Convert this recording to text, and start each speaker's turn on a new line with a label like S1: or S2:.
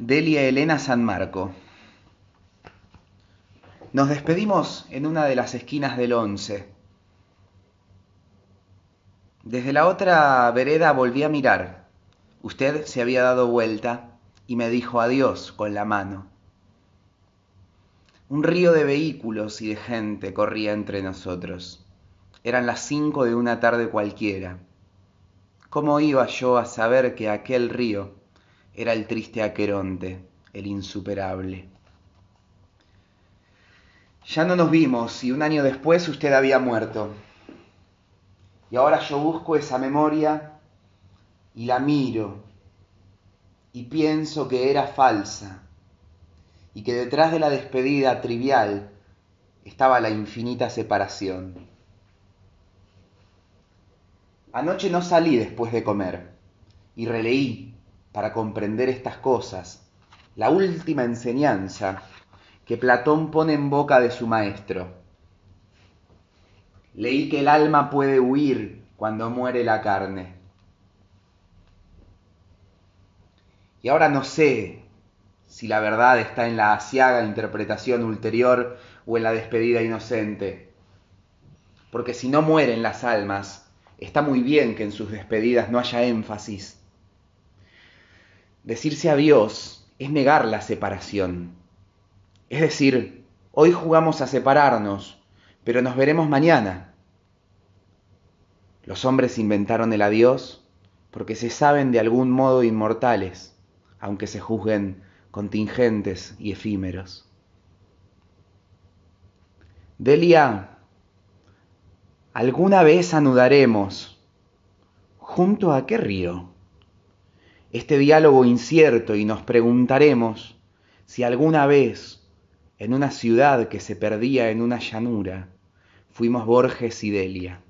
S1: Delia Elena San Marco. Nos despedimos en una de las esquinas del once. Desde la otra vereda volví a mirar. Usted se había dado vuelta y me dijo adiós con la mano. Un río de vehículos y de gente corría entre nosotros. Eran las cinco de una tarde cualquiera. ¿Cómo iba yo a saber que aquel río era el triste Aqueronte, el insuperable. Ya no nos vimos y un año después usted había muerto. Y ahora yo busco esa memoria y la miro y pienso que era falsa y que detrás de la despedida trivial estaba la infinita separación. Anoche no salí después de comer y releí para comprender estas cosas, la última enseñanza que Platón pone en boca de su maestro. Leí que el alma puede huir cuando muere la carne. Y ahora no sé si la verdad está en la asiaga interpretación ulterior o en la despedida inocente. Porque si no mueren las almas, está muy bien que en sus despedidas no haya énfasis Decirse adiós es negar la separación. Es decir, hoy jugamos a separarnos, pero nos veremos mañana. Los hombres inventaron el adiós porque se saben de algún modo inmortales, aunque se juzguen contingentes y efímeros. Delia, alguna vez anudaremos. ¿Junto a qué río? este diálogo incierto y nos preguntaremos si alguna vez, en una ciudad que se perdía en una llanura, fuimos Borges y Delia.